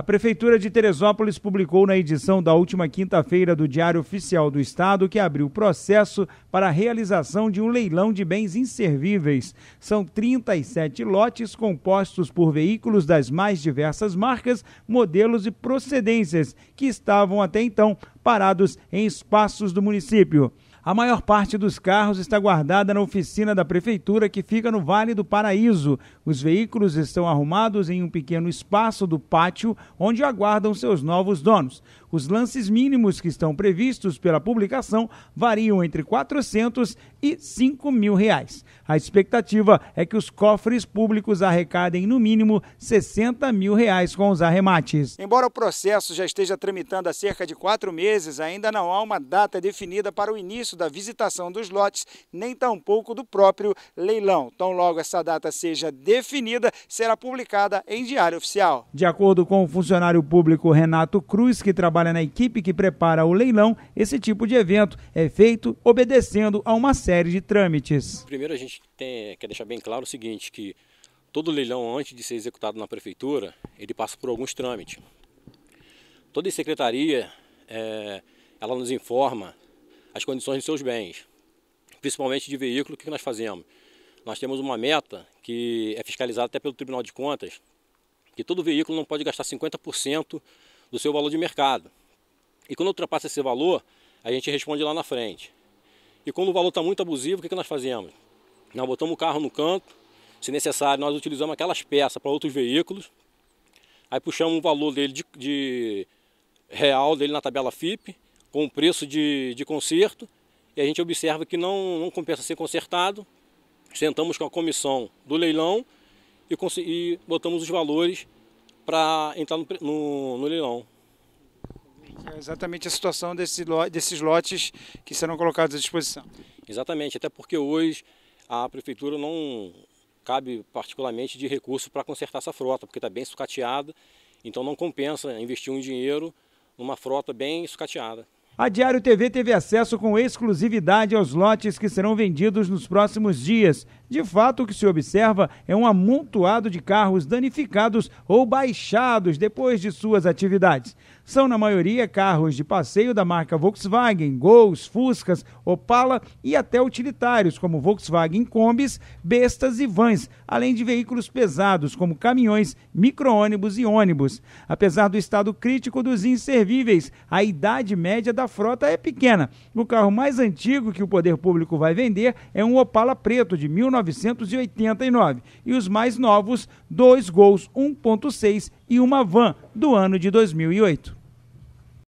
A Prefeitura de Teresópolis publicou na edição da última quinta-feira do Diário Oficial do Estado que abriu processo para a realização de um leilão de bens inservíveis. São 37 lotes compostos por veículos das mais diversas marcas, modelos e procedências que estavam até então parados em espaços do município. A maior parte dos carros está guardada na oficina da prefeitura que fica no Vale do Paraíso. Os veículos estão arrumados em um pequeno espaço do pátio onde aguardam seus novos donos. Os lances mínimos que estão previstos pela publicação variam entre 400 e 5 mil reais. A expectativa é que os cofres públicos arrecadem no mínimo 60 mil reais com os arremates. Embora o processo já esteja tramitando há cerca de quatro meses, ainda não há uma data definida para o início da visitação dos lotes, nem tampouco do próprio leilão. Tão logo essa data seja definida, será publicada em diário oficial. De acordo com o funcionário público Renato Cruz, que trabalha trabalha na equipe que prepara o leilão, esse tipo de evento é feito obedecendo a uma série de trâmites. Primeiro, a gente tem, quer deixar bem claro o seguinte, que todo leilão, antes de ser executado na prefeitura, ele passa por alguns trâmites. Toda secretaria, é, ela nos informa as condições de seus bens, principalmente de veículo, o que nós fazemos? Nós temos uma meta que é fiscalizada até pelo Tribunal de Contas, que todo veículo não pode gastar 50% do seu valor de mercado. E quando ultrapassa esse valor, a gente responde lá na frente. E quando o valor está muito abusivo, o que, que nós fazemos? Nós botamos o carro no canto, se necessário, nós utilizamos aquelas peças para outros veículos, aí puxamos o valor dele de, de real dele na tabela FIP, com o preço de, de conserto, e a gente observa que não, não compensa ser consertado, sentamos com a comissão do leilão e, e botamos os valores para entrar no, no, no leilão. É exatamente a situação desse, desses lotes que serão colocados à disposição. Exatamente, até porque hoje a prefeitura não cabe particularmente de recurso para consertar essa frota, porque está bem sucateada, então não compensa investir um dinheiro numa frota bem sucateada. A Diário TV teve acesso com exclusividade aos lotes que serão vendidos nos próximos dias. De fato, o que se observa é um amontoado de carros danificados ou baixados depois de suas atividades. São, na maioria, carros de passeio da marca Volkswagen, Gols, Fuscas, Opala e até utilitários, como Volkswagen Kombis, bestas e vans, além de veículos pesados, como caminhões, micro-ônibus e ônibus. Apesar do estado crítico dos inservíveis, a idade média da frota é pequena. O carro mais antigo que o poder público vai vender é um Opala preto de 1989 e os mais novos, dois Gols 1.6 e uma van do ano de 2008.